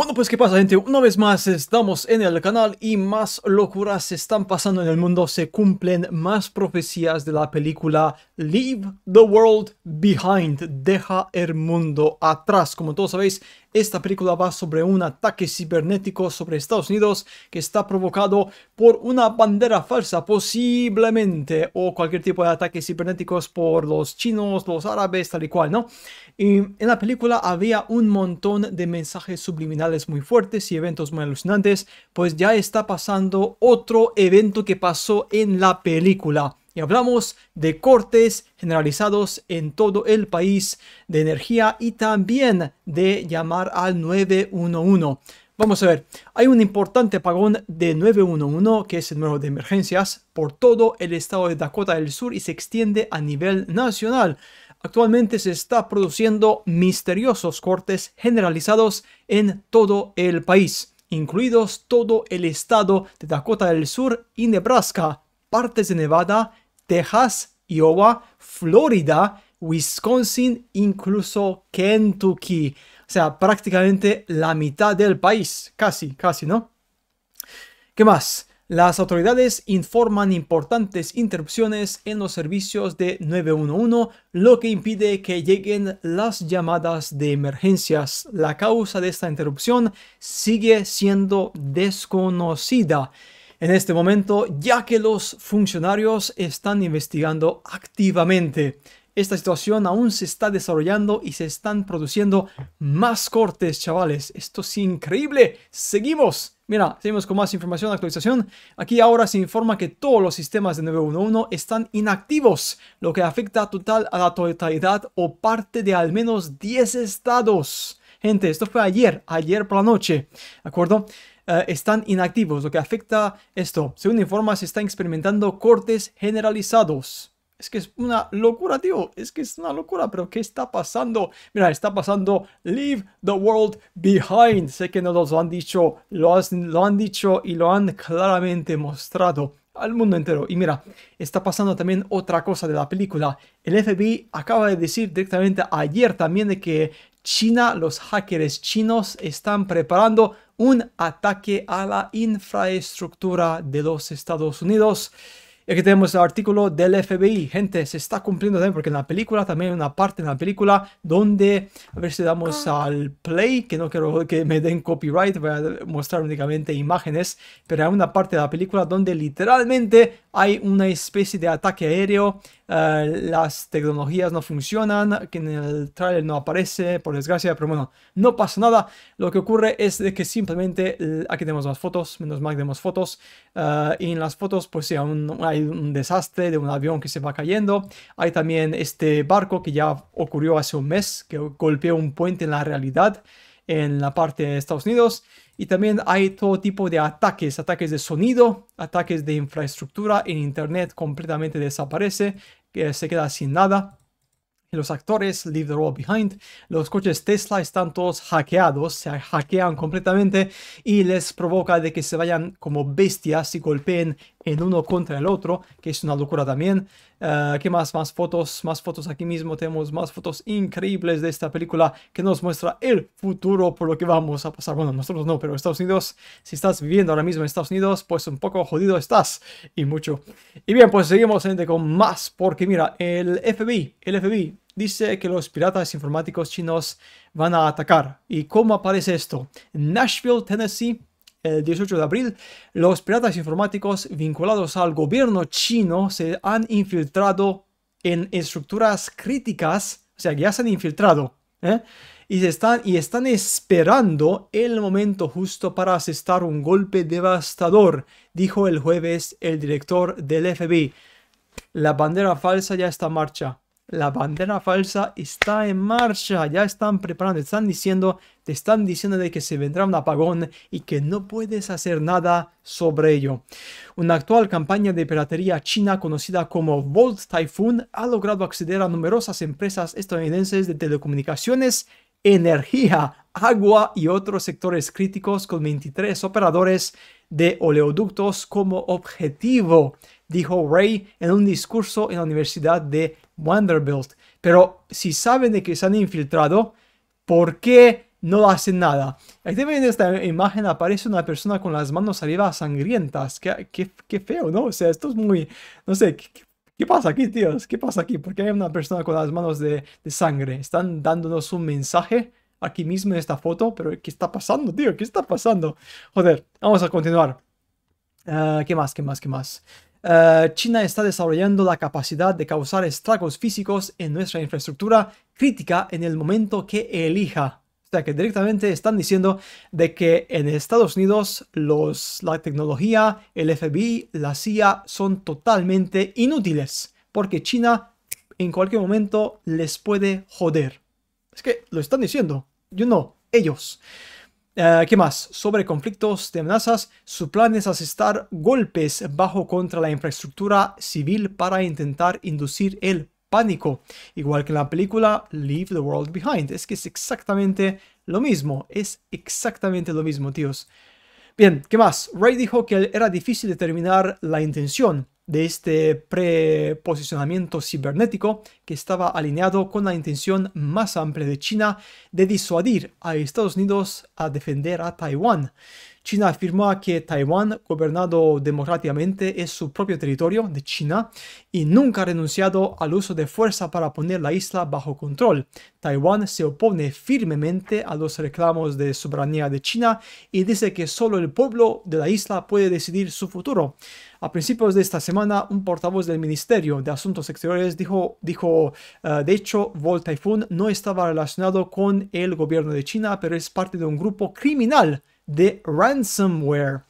Bueno, pues qué pasa gente, una vez más estamos en el canal y más locuras se están pasando en el mundo, se cumplen más profecías de la película Leave the World Behind, deja el mundo atrás. Como todos sabéis, esta película va sobre un ataque cibernético sobre Estados Unidos que está provocado por una bandera falsa posiblemente o cualquier tipo de ataques cibernéticos por los chinos, los árabes, tal y cual, ¿no? Y en la película había un montón de mensajes subliminales muy fuertes y eventos muy alucinantes, pues ya está pasando otro evento que pasó en la película y hablamos de cortes generalizados en todo el país de energía y también de llamar al 911. Vamos a ver, hay un importante pagón de 911, que es el número de emergencias, por todo el estado de Dakota del Sur y se extiende a nivel nacional. Actualmente se está produciendo misteriosos cortes generalizados en todo el país, incluidos todo el estado de Dakota del Sur y Nebraska, partes de Nevada Texas, Iowa, Florida, Wisconsin, incluso Kentucky. O sea, prácticamente la mitad del país. Casi, casi, ¿no? ¿Qué más? Las autoridades informan importantes interrupciones en los servicios de 911, lo que impide que lleguen las llamadas de emergencias. La causa de esta interrupción sigue siendo desconocida en este momento, ya que los funcionarios están investigando activamente. Esta situación aún se está desarrollando y se están produciendo más cortes, chavales. Esto es increíble. Seguimos. Mira, seguimos con más información, actualización. Aquí ahora se informa que todos los sistemas de 911 están inactivos, lo que afecta total a la totalidad o parte de al menos 10 estados. Gente, esto fue ayer, ayer por la noche, ¿de acuerdo? Eh, están inactivos, lo que afecta esto. Según informa, se están experimentando cortes generalizados. Es que es una locura, tío. Es que es una locura. Pero ¿qué está pasando? Mira, está pasando Leave the World Behind. Sé que no lo han dicho, lo, lo han dicho y lo han claramente mostrado al mundo entero. Y mira, está pasando también otra cosa de la película. El FBI acaba de decir directamente ayer también de que China, los hackers chinos están preparando un ataque a la infraestructura de los Estados Unidos. aquí tenemos el artículo del FBI. Gente, se está cumpliendo también, porque en la película también hay una parte en la película donde, a ver si damos ah. al play, que no quiero que me den copyright, voy a mostrar únicamente imágenes, pero hay una parte de la película donde literalmente hay una especie de ataque aéreo, eh, las tecnologías no funcionan, que en el trailer no aparece, por desgracia, pero bueno, no pasa nada. Lo que ocurre es de que simplemente aquí tenemos las fotos, menos mal que tenemos fotos, eh, y en las fotos pues sí, hay un desastre de un avión que se va cayendo, hay también este barco que ya ocurrió hace un mes, que golpeó un puente en la realidad en la parte de Estados Unidos. Y también hay todo tipo de ataques, ataques de sonido, ataques de infraestructura. En Internet completamente desaparece, se queda sin nada. Los actores, leave the world behind. Los coches Tesla están todos hackeados, se hackean completamente y les provoca de que se vayan como bestias y golpeen en uno contra el otro, que es una locura también. Ah, ¿Qué más? Más fotos, más fotos aquí mismo. Tenemos más fotos increíbles de esta película que nos muestra el futuro por lo que vamos a pasar. Bueno, nosotros no, pero Estados Unidos, si estás viviendo ahora mismo en Estados Unidos, pues un poco jodido estás y mucho. Y bien, pues seguimos gente con más, porque mira, el FBI, el FBI dice que los piratas informáticos chinos van a atacar. ¿Y cómo aparece esto? Nashville, Tennessee el 18 de abril, los piratas informáticos vinculados al gobierno chino se han infiltrado en estructuras críticas, o sea, ya se han infiltrado, ¿eh? y, están, y están esperando el momento justo para asestar un golpe devastador, dijo el jueves el director del FBI. La bandera falsa ya está en marcha. La bandera falsa está en marcha, ya están preparando, están diciendo, te están diciendo de que se vendrá un apagón y que no puedes hacer nada sobre ello. Una actual campaña de piratería china conocida como Volt Typhoon ha logrado acceder a numerosas empresas estadounidenses de telecomunicaciones, energía, agua y otros sectores críticos con 23 operadores de oleoductos como objetivo, dijo Ray en un discurso en la Universidad de Vanderbilt. Pero si saben de que se han infiltrado, ¿por qué no hacen nada? Aquí en esta imagen aparece una persona con las manos arriba sangrientas. Qué, qué, feo, ¿no? O sea, esto es muy... No sé, qué, pasa aquí, tíos? ¿Qué pasa aquí? ¿Por qué hay una persona con las manos de, de, sangre? ¿Están dándonos un mensaje aquí mismo en esta foto? ¿Pero qué está pasando, tío? ¿Qué está pasando? Joder, vamos a continuar. Ah, ¿Qué más? ¿Qué más? ¿Qué más? Eh, China está desarrollando la capacidad de causar estragos físicos en nuestra infraestructura crítica en el momento que elija. O sea que directamente están diciendo de que en Estados Unidos los, la tecnología, el FBI, la CIA son totalmente inútiles porque China en cualquier momento les puede joder. Es que lo están diciendo, yo no, ellos. Eh, ¿Qué más? Sobre conflictos de amenazas, su plan es asestar golpes bajo contra la infraestructura civil para intentar inducir el pánico. Igual que en la película Leave the World Behind. Es que es exactamente lo mismo. Es exactamente lo mismo, tíos. Bien, ¿qué más? Ray dijo que era difícil determinar la intención de este preposicionamiento cibernético que estaba alineado con la intención más amplia de China de disuadir a Estados Unidos a defender a Taiwán. China afirmó que Taiwán, gobernado democráticamente, es su propio territorio de China y nunca ha renunciado al uso de fuerza para poner la isla bajo control. Taiwán se opone firmemente a los reclamos de soberanía de China y dice que solo el pueblo de la isla puede decidir su futuro. A principios de esta semana, un portavoz del Ministerio de Asuntos Exteriores dijo, dijo eh, de hecho, Vol Typhoon no estaba relacionado con el gobierno de China, pero es parte de un grupo criminal de ransomware.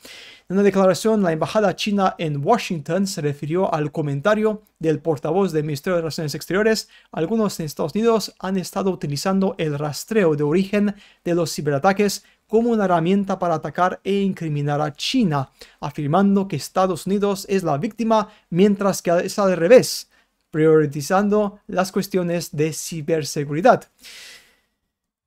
En una declaración, la Embajada China en Washington se refirió al comentario del portavoz del Ministerio de Relaciones Exteriores. Algunos en Estados Unidos han estado utilizando el rastreo de origen de los ciberataques como una herramienta para atacar e incriminar a China, afirmando que Estados Unidos es la víctima mientras que es al revés, priorizando las cuestiones de ciberseguridad.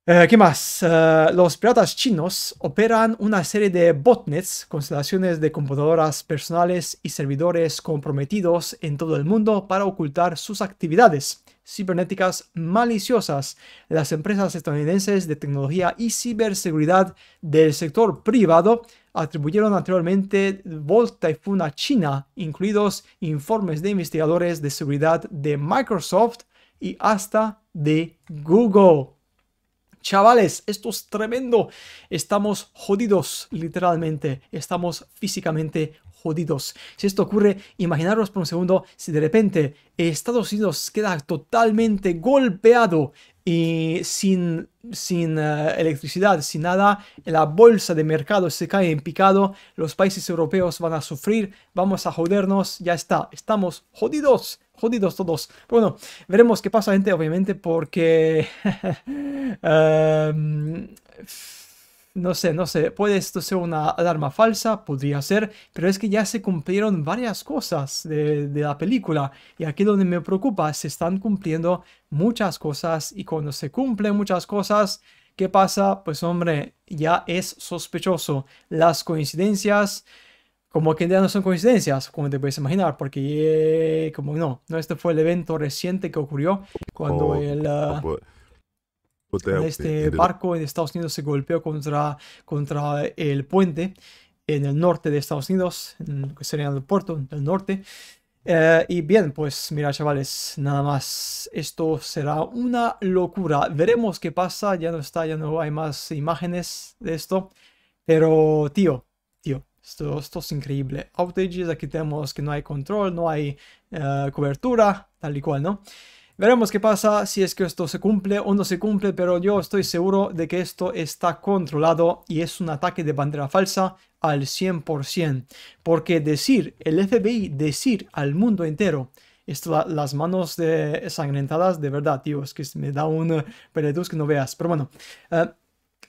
Eh, ¿Qué más? Eh, los piratas chinos operan una serie de botnets, constelaciones de computadoras personales y servidores comprometidos en todo el mundo para ocultar sus actividades cibernéticas maliciosas. Las empresas estadounidenses de tecnología y ciberseguridad del sector privado atribuyeron anteriormente y Typhoon a China, incluidos informes de investigadores de seguridad de Microsoft y hasta de Google. Chavales, esto es tremendo. Estamos jodidos, literalmente. Estamos físicamente jodidos. Si esto ocurre, imaginaros por un segundo si de repente Estados Unidos queda totalmente golpeado y sin, sin eh, electricidad, sin nada, la bolsa de mercado se cae en picado, los países europeos van a sufrir, vamos a jodernos, ya está, estamos jodidos jodidos todos. bueno, veremos qué pasa, gente, obviamente, porque... Em, no sé, no sé, puede esto ser una alarma falsa, podría ser, pero es que ya se cumplieron varias cosas de, de, la película y aquí donde me preocupa, se están cumpliendo muchas cosas y cuando se cumplen muchas cosas, ¿qué pasa? Pues hombre, ya es sospechoso. Las coincidencias como que ya no son coincidencias, como te puedes imaginar, porque eh, como no, no, este fue el evento reciente que ocurrió cuando el... Ah, este barco en Estados Unidos se golpeó contra, contra el puente en el norte de Estados Unidos, que sería el puerto del norte. Eh, y bien, pues mira chavales, nada más, esto será una locura. Veremos qué pasa, ya no está, ya no hay más imágenes de esto. Pero tío, esto, es increíble. Outages, aquí tenemos que no hay control, no hay eh, cobertura, tal y cual, ¿no? Veremos qué pasa si es que esto se cumple o no se cumple, pero yo estoy seguro de que esto está controlado y es un ataque de bandera falsa al 100%. Porque decir, el FBI decir al mundo entero, esto, las manos de, sangrentadas, de verdad, tío, es que me da un uh, que no veas. Pero bueno, eh,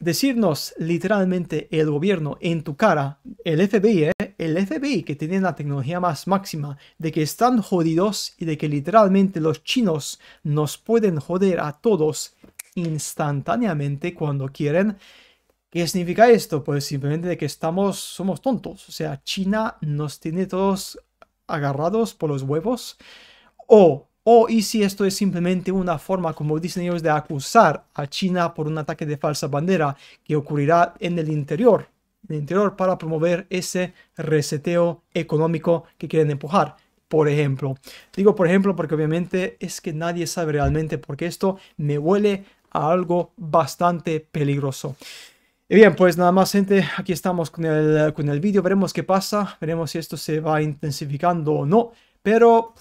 decirnos literalmente el gobierno en tu cara, el FBI, ¿eh? el FBI que tiene la tecnología más máxima, de que están jodidos y de que literalmente los chinos nos pueden joder a todos instantáneamente cuando quieren. ¿Qué significa esto? Pues simplemente de que estamos, somos tontos. O sea, China nos tiene todos agarrados por los huevos. O o y si esto es simplemente una forma, como dicen ellos, de acusar a China por un ataque de falsa bandera que ocurrirá en el interior, en el interior para promover ese reseteo económico que quieren empujar. Por ejemplo, digo por ejemplo porque obviamente es que nadie sabe realmente por qué esto me huele a algo bastante peligroso. Y bien, pues nada más gente, aquí estamos con el, con el vídeo, veremos qué pasa, veremos si esto se va intensificando o no, pero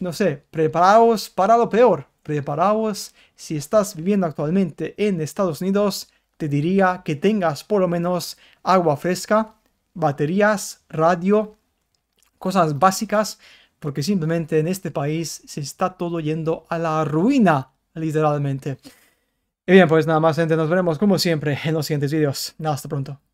no sé, preparaos para lo peor. Preparaos, si estás viviendo actualmente en Estados Unidos, te diría que tengas por lo menos agua fresca, baterías, radio, cosas básicas, porque simplemente en este país se está todo yendo a la ruina, literalmente. Y bien, pues nada más, gente, nos veremos como siempre en los siguientes vídeos. Hasta pronto.